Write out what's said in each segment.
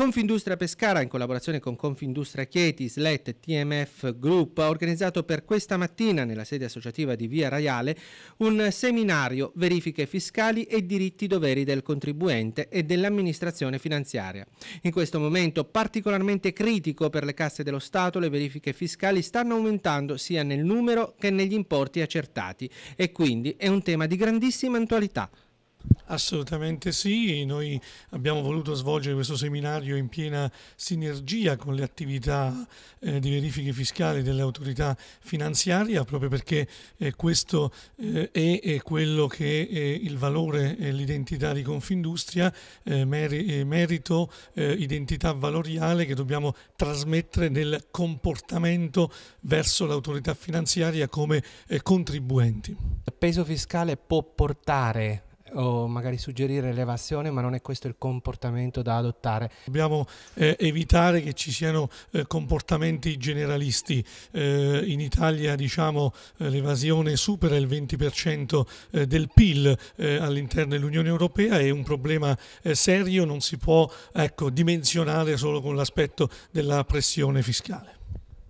Confindustria Pescara, in collaborazione con Confindustria Chieti, SLET, TMF Group, ha organizzato per questa mattina nella sede associativa di Via Raiale un seminario Verifiche fiscali e diritti doveri del contribuente e dell'amministrazione finanziaria. In questo momento particolarmente critico per le casse dello Stato, le verifiche fiscali stanno aumentando sia nel numero che negli importi accertati e quindi è un tema di grandissima attualità. Assolutamente sì, noi abbiamo voluto svolgere questo seminario in piena sinergia con le attività eh, di verifiche fiscali delle autorità finanziarie, proprio perché eh, questo eh, è, è, quello che è eh, il valore e l'identità di Confindustria, eh, meri, eh, merito, identità valoriale che dobbiamo trasmettere nel comportamento verso l'autorità finanziaria come contribuenti. Il peso fiscale può portare o magari suggerire l'evasione, ma non è questo il comportamento da adottare. Dobbiamo eh, evitare che ci siano eh, comportamenti generalisti. Eh, in Italia diciamo eh, l'evasione supera il 20% eh, del PIL eh, all'interno dell'Unione Europea, è un problema serio, non si può ecco, dimensionare solo con l'aspetto della pressione fiscale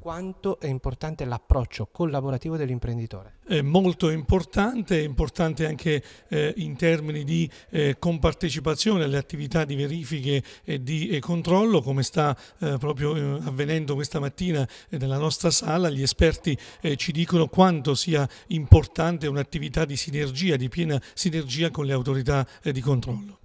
quanto è importante l'approccio collaborativo dell'imprenditore? È molto importante, è importante anche eh, in termini di eh, compartecipazione alle attività di verifiche e di e controllo, come sta eh, proprio eh, avvenendo questa mattina eh, nella nostra sala. Gli esperti eh, ci dicono quanto sia importante un'attività di sinergia, di piena sinergia con le autorità di controllo.